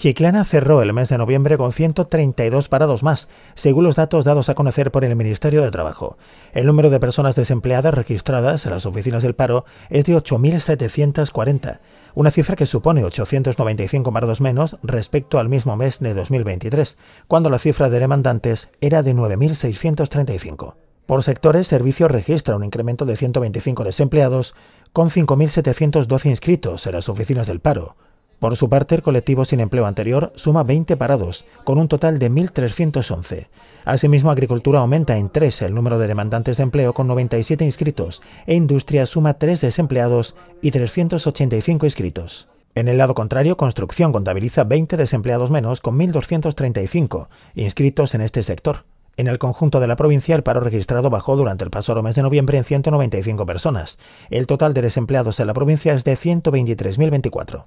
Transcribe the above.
Chiclana cerró el mes de noviembre con 132 parados más, según los datos dados a conocer por el Ministerio de Trabajo. El número de personas desempleadas registradas en las oficinas del paro es de 8.740, una cifra que supone 895 parados menos respecto al mismo mes de 2023, cuando la cifra de demandantes era de 9.635. Por sectores, Servicio registra un incremento de 125 desempleados, con 5.712 inscritos en las oficinas del paro, por su parte, el colectivo sin empleo anterior suma 20 parados, con un total de 1.311. Asimismo, Agricultura aumenta en 3 el número de demandantes de empleo con 97 inscritos e Industria suma 3 desempleados y 385 inscritos. En el lado contrario, Construcción contabiliza 20 desempleados menos con 1.235 inscritos en este sector. En el conjunto de la provincia, el paro registrado bajó durante el pasado mes de noviembre en 195 personas. El total de desempleados en la provincia es de 123.024.